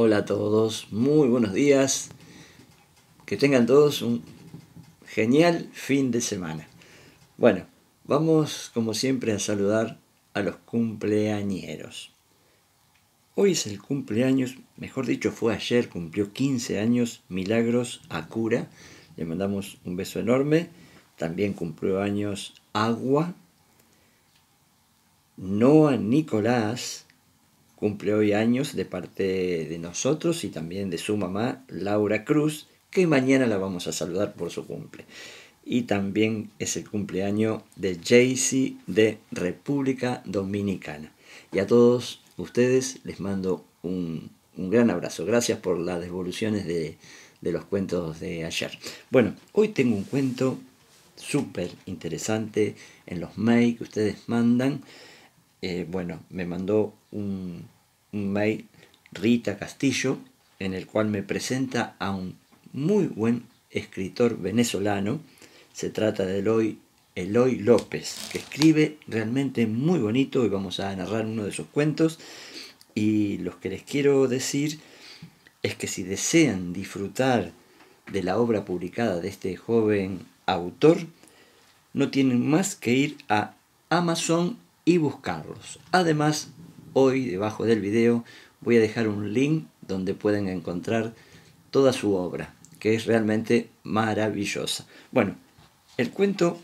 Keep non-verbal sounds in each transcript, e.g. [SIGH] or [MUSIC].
Hola a todos, muy buenos días. Que tengan todos un genial fin de semana. Bueno, vamos como siempre a saludar a los cumpleañeros. Hoy es el cumpleaños, mejor dicho fue ayer, cumplió 15 años Milagros a cura Le mandamos un beso enorme. También cumplió años Agua. Noah, Nicolás, Cumple hoy años de parte de nosotros y también de su mamá, Laura Cruz, que mañana la vamos a saludar por su cumple. Y también es el cumpleaños de Jaycee de República Dominicana. Y a todos ustedes les mando un, gran abrazo. Gracias por las devoluciones de, los cuentos de ayer. Bueno, hoy tengo un cuento súper interesante en los mails que ustedes mandan eh, bueno, me mandó un, mail Rita Castillo, en el cual me presenta a un muy buen escritor venezolano. Se trata de Eloy, López, que escribe realmente muy bonito y vamos a narrar uno de sus cuentos. Y lo que les quiero decir es que si desean disfrutar de la obra publicada de este joven autor, no tienen más que ir a Amazon y buscarlos. Además, hoy debajo del video voy a dejar un link donde pueden encontrar toda su obra, que es realmente maravillosa. Bueno, el cuento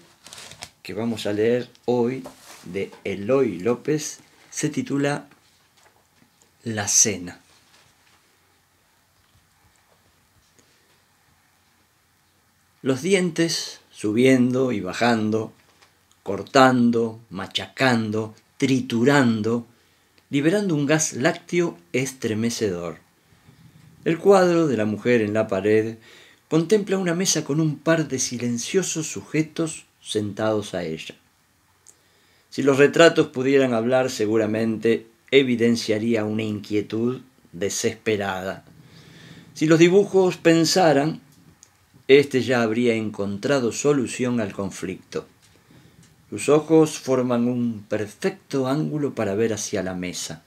que vamos a leer hoy de Eloy López se titula La Cena. Los dientes subiendo y bajando cortando, machacando, triturando, liberando un gas lácteo estremecedor. El cuadro de la mujer en la pared contempla una mesa con un par de silenciosos sujetos sentados a ella. Si los retratos pudieran hablar, seguramente evidenciaría una inquietud desesperada. Si los dibujos pensaran, éste ya habría encontrado solución al conflicto sus ojos forman un perfecto ángulo para ver hacia la mesa.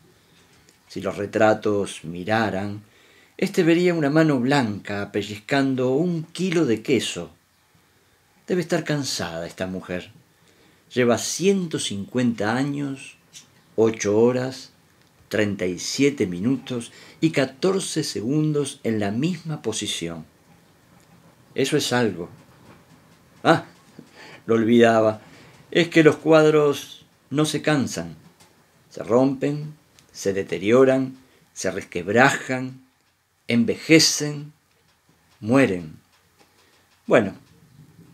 Si los retratos miraran, éste vería una mano blanca pellizcando un kilo de queso. Debe estar cansada esta mujer. Lleva 150 años, 8 horas, 37 minutos y 14 segundos en la misma posición. Eso es algo. Ah, lo olvidaba es que los cuadros no se cansan, se rompen, se deterioran, se resquebrajan, envejecen, mueren. Bueno,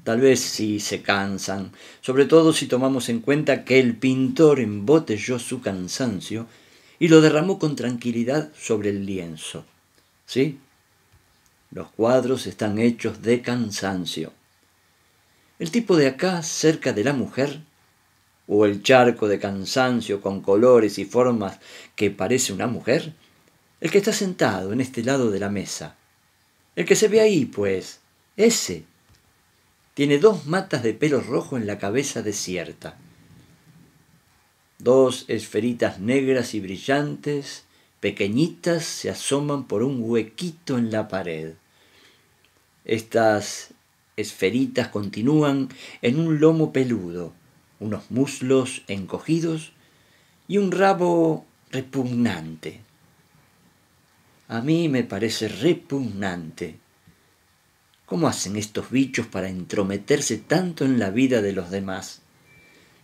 tal vez sí se cansan, sobre todo si tomamos en cuenta que el pintor embotelló su cansancio y lo derramó con tranquilidad sobre el lienzo. ¿Sí? Los cuadros están hechos de cansancio. El tipo de acá cerca de la mujer, o el charco de cansancio con colores y formas que parece una mujer, el que está sentado en este lado de la mesa, el que se ve ahí, pues, ese, tiene dos matas de pelo rojo en la cabeza desierta, dos esferitas negras y brillantes, pequeñitas, se asoman por un huequito en la pared. Estas esferitas continúan en un lomo peludo, unos muslos encogidos y un rabo repugnante. A mí me parece repugnante. ¿Cómo hacen estos bichos para entrometerse tanto en la vida de los demás?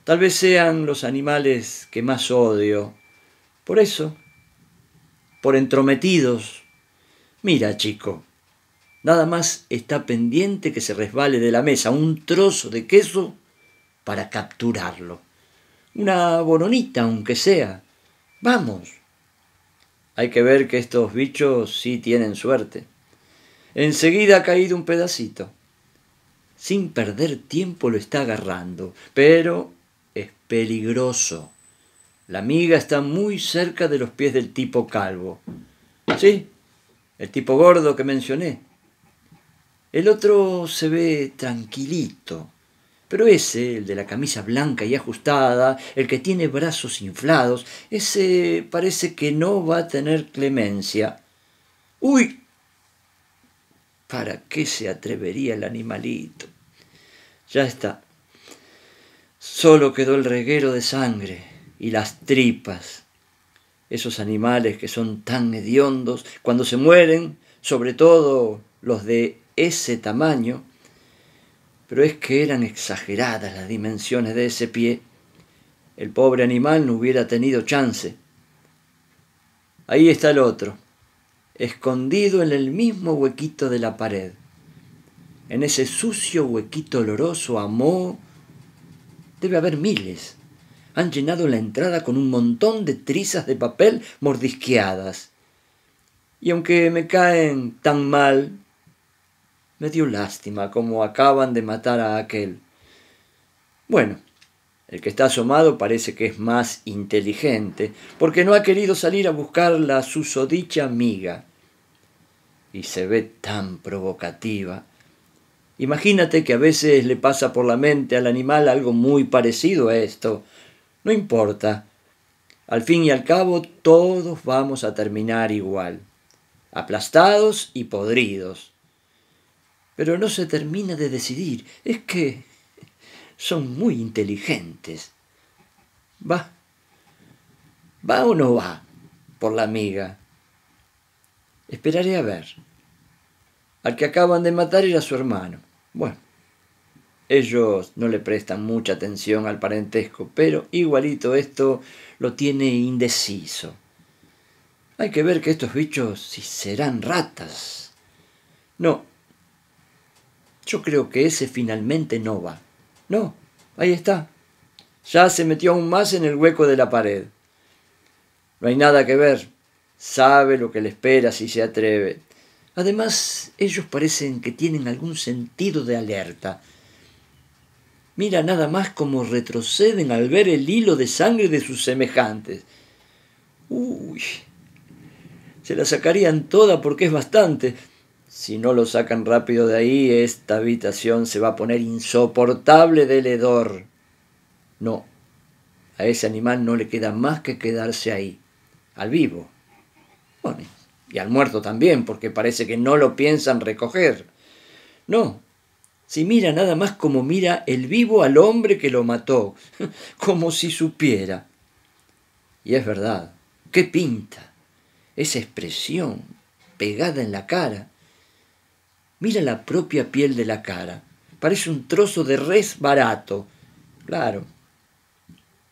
Tal vez sean los animales que más odio. Por eso, por entrometidos. Mira, chico, Nada más está pendiente que se resbale de la mesa un trozo de queso para capturarlo. Una boronita aunque sea. Vamos. Hay que ver que estos bichos sí tienen suerte. Enseguida ha caído un pedacito. Sin perder tiempo lo está agarrando, pero es peligroso. La amiga está muy cerca de los pies del tipo calvo. Sí, el tipo gordo que mencioné. El otro se ve tranquilito, pero ese, el de la camisa blanca y ajustada, el que tiene brazos inflados, ese parece que no va a tener clemencia. ¡Uy! ¿Para qué se atrevería el animalito? Ya está. Solo quedó el reguero de sangre y las tripas. Esos animales que son tan hediondos, cuando se mueren, sobre todo los de ese tamaño, pero es que eran exageradas las dimensiones de ese pie. El pobre animal no hubiera tenido chance. Ahí está el otro, escondido en el mismo huequito de la pared. En ese sucio huequito oloroso amó. Debe haber miles. Han llenado la entrada con un montón de trizas de papel mordisqueadas. Y aunque me caen tan mal, me dio lástima como acaban de matar a aquel. Bueno, el que está asomado parece que es más inteligente, porque no ha querido salir a buscar la susodicha amiga. Y se ve tan provocativa. Imagínate que a veces le pasa por la mente al animal algo muy parecido a esto. No importa. Al fin y al cabo todos vamos a terminar igual. Aplastados y podridos pero no se termina de decidir. Es que son muy inteligentes. Va. ¿Va o no va? Por la amiga. Esperaré a ver. Al que acaban de matar era su hermano. Bueno, ellos no le prestan mucha atención al parentesco, pero igualito esto lo tiene indeciso. Hay que ver que estos bichos si serán ratas. No, yo creo que ese finalmente no va. No, ahí está. Ya se metió aún más en el hueco de la pared. No hay nada que ver. Sabe lo que le espera si se atreve. Además, ellos parecen que tienen algún sentido de alerta. Mira nada más cómo retroceden al ver el hilo de sangre de sus semejantes. Uy, se la sacarían toda porque es bastante si no lo sacan rápido de ahí, esta habitación se va a poner insoportable de hedor. No, a ese animal no le queda más que quedarse ahí, al vivo. y al muerto también, porque parece que no lo piensan recoger. No, si mira nada más como mira el vivo al hombre que lo mató, [LAUGHS] como si supiera. Y es verdad, qué pinta, esa expresión pegada en la cara Mira la propia piel de la cara. Parece un trozo de res barato. Claro.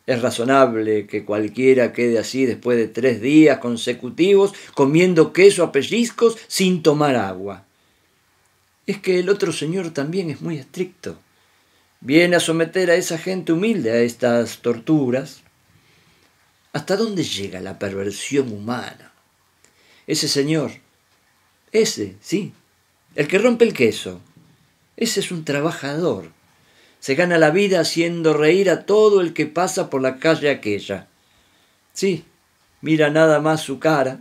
Es razonable que cualquiera quede así después de tres días consecutivos comiendo queso a pellizcos sin tomar agua. Es que el otro señor también es muy estricto. Viene a someter a esa gente humilde a estas torturas. ¿Hasta dónde llega la perversión humana? Ese señor, ese, sí, el que rompe el queso, ese es un trabajador. Se gana la vida haciendo reír a todo el que pasa por la calle aquella. Sí, mira nada más su cara.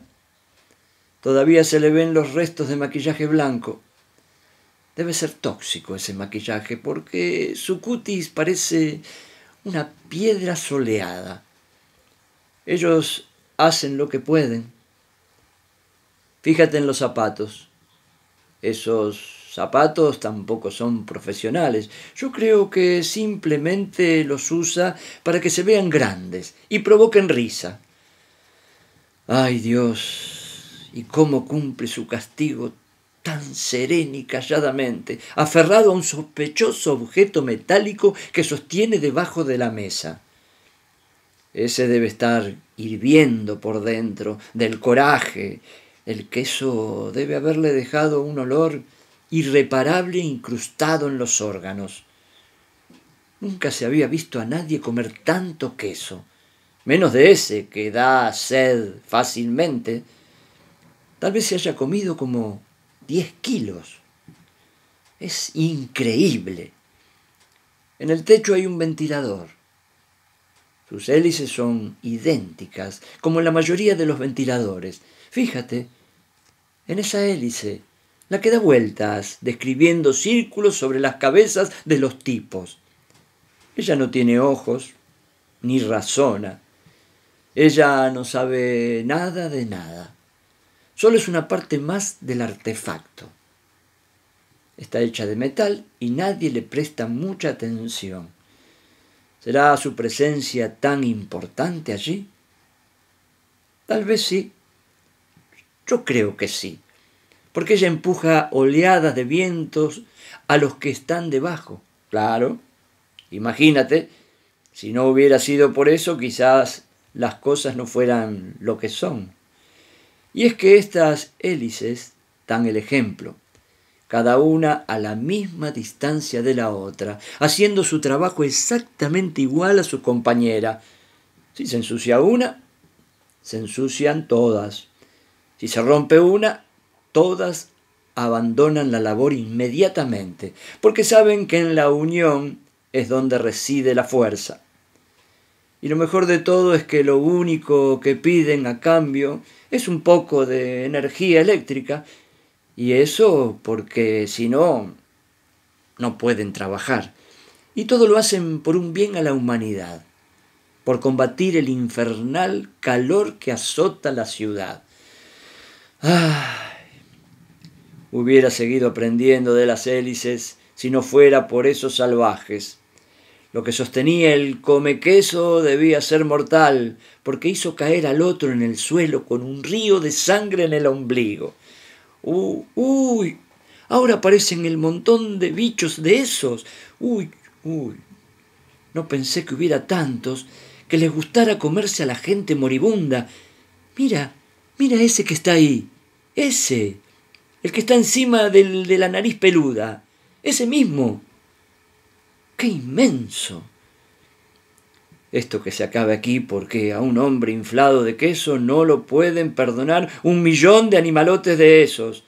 Todavía se le ven los restos de maquillaje blanco. Debe ser tóxico ese maquillaje porque su cutis parece una piedra soleada. Ellos hacen lo que pueden. Fíjate en los zapatos. Esos zapatos tampoco son profesionales. Yo creo que simplemente los usa para que se vean grandes y provoquen risa. Ay Dios, y cómo cumple su castigo tan sereno y calladamente, aferrado a un sospechoso objeto metálico que sostiene debajo de la mesa. Ese debe estar hirviendo por dentro del coraje el queso debe haberle dejado un olor irreparable incrustado en los órganos. Nunca se había visto a nadie comer tanto queso, menos de ese que da sed fácilmente. Tal vez se haya comido como 10 kilos. Es increíble. En el techo hay un ventilador. Sus hélices son idénticas, como la mayoría de los ventiladores. Fíjate, en esa hélice, la que da vueltas, describiendo círculos sobre las cabezas de los tipos. Ella no tiene ojos, ni razona. Ella no sabe nada de nada. Solo es una parte más del artefacto. Está hecha de metal y nadie le presta mucha atención. ¿Será su presencia tan importante allí? Tal vez sí. Yo creo que sí, porque ella empuja oleadas de vientos a los que están debajo. Claro, imagínate, si no hubiera sido por eso, quizás las cosas no fueran lo que son. Y es que estas hélices dan el ejemplo, cada una a la misma distancia de la otra, haciendo su trabajo exactamente igual a su compañera. Si se ensucia una, se ensucian todas. Si se rompe una, todas abandonan la labor inmediatamente, porque saben que en la unión es donde reside la fuerza. Y lo mejor de todo es que lo único que piden a cambio es un poco de energía eléctrica, y eso porque si no, no pueden trabajar. Y todo lo hacen por un bien a la humanidad, por combatir el infernal calor que azota la ciudad Ay, hubiera seguido aprendiendo de las hélices si no fuera por esos salvajes. Lo que sostenía el comequeso debía ser mortal, porque hizo caer al otro en el suelo con un río de sangre en el ombligo. Uh, ¡Uy! Ahora aparecen el montón de bichos de esos. ¡Uy! ¡Uy! No pensé que hubiera tantos que les gustara comerse a la gente moribunda. Mira, mira ese que está ahí. Ese, el que está encima del, de la nariz peluda, ese mismo. ¡Qué inmenso! Esto que se acabe aquí porque a un hombre inflado de queso no lo pueden perdonar un millón de animalotes de esos.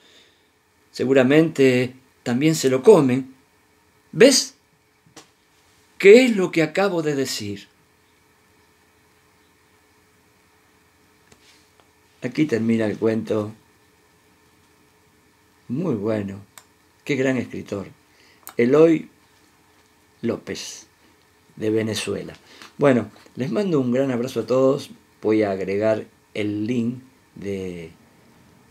Seguramente también se lo comen. ¿Ves? ¿Qué es lo que acabo de decir? Aquí termina el cuento muy bueno. Qué gran escritor. Eloy López, de Venezuela. Bueno, les mando un gran abrazo a todos. Voy a agregar el link de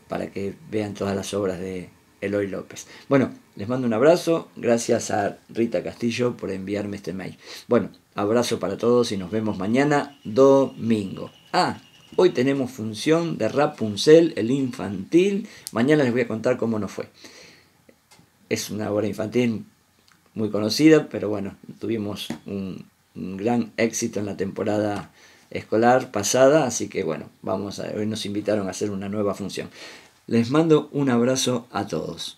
para que vean todas las obras de Eloy López. Bueno, les mando un abrazo. Gracias a Rita Castillo por enviarme este mail. Bueno, abrazo para todos y nos vemos mañana domingo. Ah, Hoy tenemos función de Rapunzel, el infantil. Mañana les voy a contar cómo nos fue. Es una obra infantil muy conocida, pero bueno, tuvimos un, gran éxito en la temporada escolar pasada, así que bueno, vamos a, hoy nos invitaron a hacer una nueva función. Les mando un abrazo a todos.